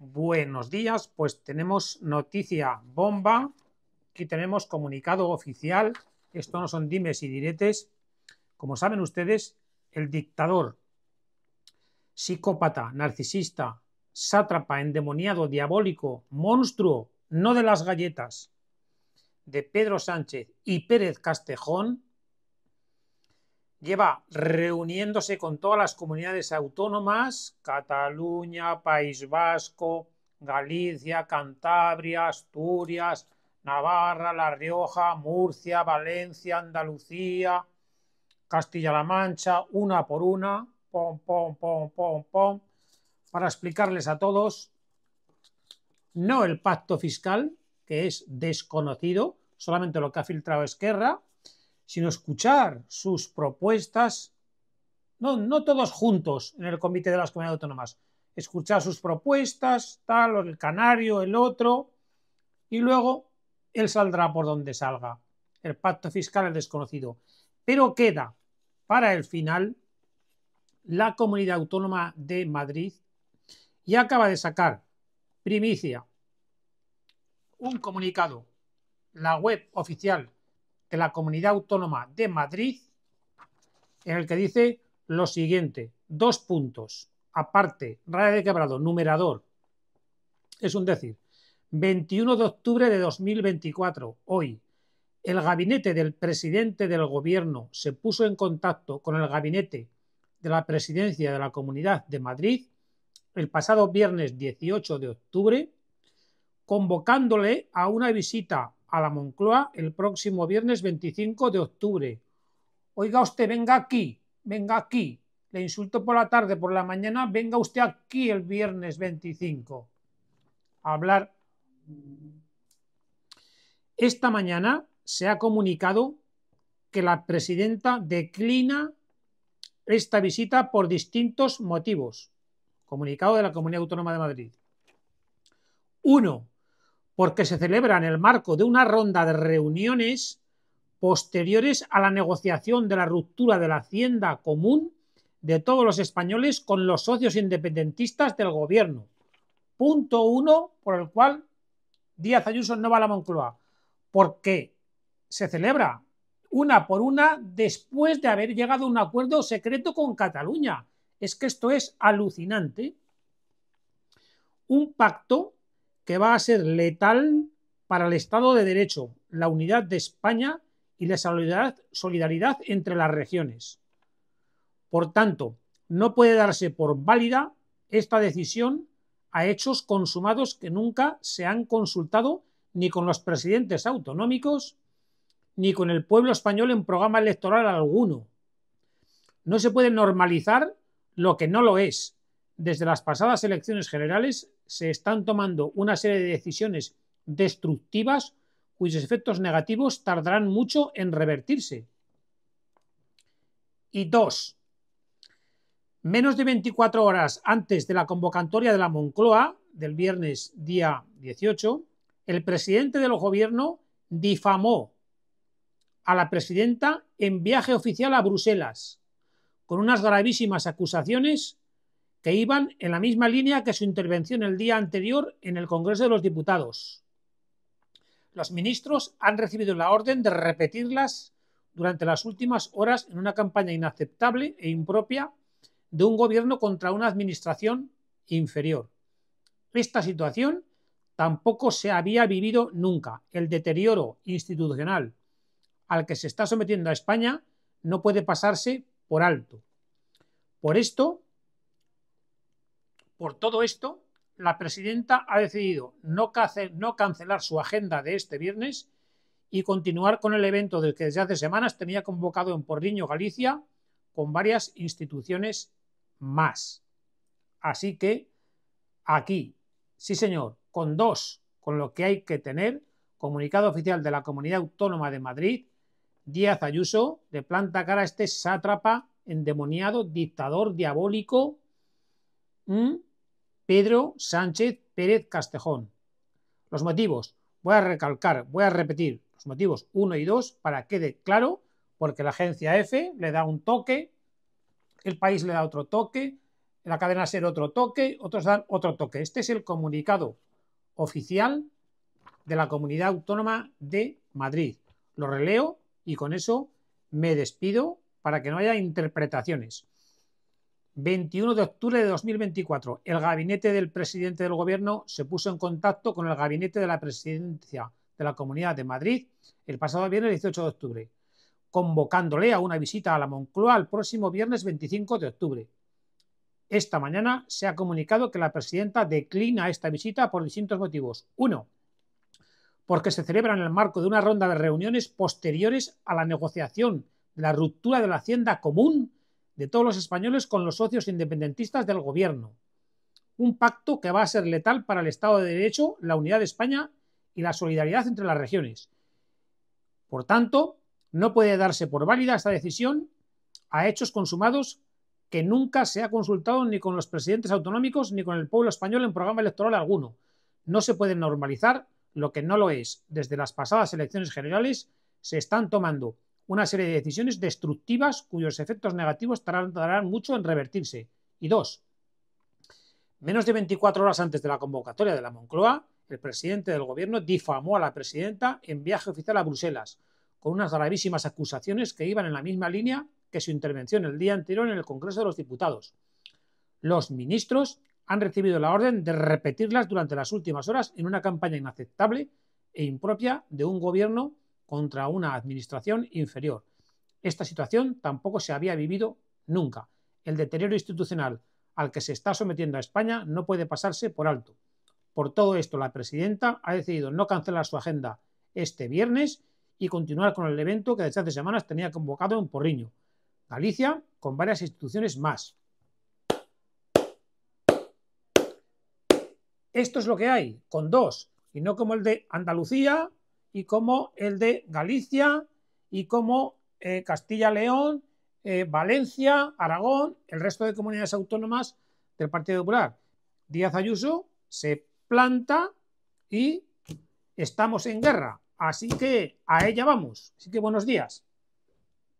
Buenos días, pues tenemos noticia bomba. Aquí tenemos comunicado oficial. Esto no son dimes y diretes. Como saben ustedes, el dictador, psicópata, narcisista, sátrapa, endemoniado, diabólico, monstruo, no de las galletas, de Pedro Sánchez y Pérez Castejón, lleva reuniéndose con todas las comunidades autónomas, Cataluña, País Vasco, Galicia, Cantabria, Asturias, Navarra, La Rioja, Murcia, Valencia, Andalucía, Castilla-La Mancha, una por una, pom, pom, pom, pom, pom, para explicarles a todos no el pacto fiscal, que es desconocido, solamente lo que ha filtrado Esquerra, sino escuchar sus propuestas, no, no todos juntos en el Comité de las Comunidades Autónomas, escuchar sus propuestas, tal, el canario, el otro, y luego él saldrá por donde salga. El pacto fiscal el desconocido. Pero queda para el final la Comunidad Autónoma de Madrid y acaba de sacar primicia un comunicado, la web oficial de la Comunidad Autónoma de Madrid, en el que dice lo siguiente, dos puntos, aparte, raya de quebrado, numerador, es un decir, 21 de octubre de 2024, hoy, el gabinete del presidente del gobierno se puso en contacto con el gabinete de la presidencia de la Comunidad de Madrid el pasado viernes 18 de octubre, convocándole a una visita a la Moncloa el próximo viernes 25 de octubre. Oiga usted, venga aquí, venga aquí. Le insulto por la tarde, por la mañana, venga usted aquí el viernes 25. hablar. Esta mañana se ha comunicado que la presidenta declina esta visita por distintos motivos. Comunicado de la Comunidad Autónoma de Madrid. Uno, porque se celebra en el marco de una ronda de reuniones posteriores a la negociación de la ruptura de la hacienda común de todos los españoles con los socios independentistas del gobierno. Punto uno por el cual Díaz Ayuso no va a la Moncloa, porque se celebra una por una después de haber llegado a un acuerdo secreto con Cataluña. Es que esto es alucinante. Un pacto que va a ser letal para el Estado de Derecho, la unidad de España y la solidaridad entre las regiones. Por tanto, no puede darse por válida esta decisión a hechos consumados que nunca se han consultado ni con los presidentes autonómicos ni con el pueblo español en programa electoral alguno. No se puede normalizar lo que no lo es desde las pasadas elecciones generales se están tomando una serie de decisiones destructivas cuyos efectos negativos tardarán mucho en revertirse. Y dos, menos de 24 horas antes de la convocatoria de la Moncloa, del viernes día 18, el presidente del gobierno difamó a la presidenta en viaje oficial a Bruselas, con unas gravísimas acusaciones que iban en la misma línea que su intervención el día anterior en el Congreso de los Diputados. Los ministros han recibido la orden de repetirlas durante las últimas horas en una campaña inaceptable e impropia de un gobierno contra una administración inferior. Esta situación tampoco se había vivido nunca. El deterioro institucional al que se está sometiendo a España no puede pasarse por alto. Por esto, por todo esto, la presidenta ha decidido no, cancelar su agenda de este viernes y continuar con el evento del que desde hace semanas tenía convocado en Porriño, Galicia, con varias instituciones más. Así que aquí, sí señor, con dos, con lo que hay que tener, comunicado oficial de la Comunidad Autónoma de Madrid, Díaz Ayuso, de planta cara a este sátrapa endemoniado, dictador diabólico, Pedro Sánchez Pérez Castejón. Los motivos. Voy a recalcar, voy a repetir los motivos 1 y 2 para que quede claro, porque la agencia F le da un toque, el país le da otro toque, la cadena ser otro toque, otros dan otro toque. Este es el comunicado oficial de la Comunidad Autónoma de Madrid. Lo releo y con eso me despido para que no haya interpretaciones. 21 de octubre de 2024, el gabinete del presidente del gobierno se puso en contacto con el gabinete de la presidencia de la Comunidad de Madrid el pasado viernes 18 de octubre, convocándole a una visita a la Moncloa el próximo viernes 25 de octubre. Esta mañana se ha comunicado que la presidenta declina esta visita por distintos motivos. Uno, porque se celebra en el marco de una ronda de reuniones posteriores a la negociación de la ruptura de la Hacienda Común de todos los españoles con los socios independentistas del gobierno. Un pacto que va a ser letal para el Estado de Derecho, la unidad de España y la solidaridad entre las regiones. Por tanto, no puede darse por válida esta decisión a hechos consumados que nunca se ha consultado ni con los presidentes autonómicos ni con el pueblo español en programa electoral alguno. No se puede normalizar lo que no lo es. Desde las pasadas elecciones generales se están tomando una serie de decisiones destructivas cuyos efectos negativos tardarán mucho en revertirse. Y dos, menos de 24 horas antes de la convocatoria de la Moncloa, el presidente del gobierno difamó a la presidenta en viaje oficial a Bruselas, con unas gravísimas acusaciones que iban en la misma línea que su intervención el día anterior en el Congreso de los Diputados. Los ministros han recibido la orden de repetirlas durante las últimas horas en una campaña inaceptable e impropia de un gobierno contra una administración inferior. Esta situación tampoco se había vivido nunca. El deterioro institucional al que se está sometiendo a España no puede pasarse por alto. Por todo esto, la presidenta ha decidido no cancelar su agenda este viernes y continuar con el evento que desde hace semanas tenía convocado en Porriño, Galicia, con varias instituciones más. Esto es lo que hay, con dos, y no como el de Andalucía, y como el de Galicia y como eh, Castilla-León, eh, Valencia, Aragón, el resto de comunidades autónomas del Partido Popular. Díaz Ayuso se planta y estamos en guerra. Así que a ella vamos. Así que buenos días.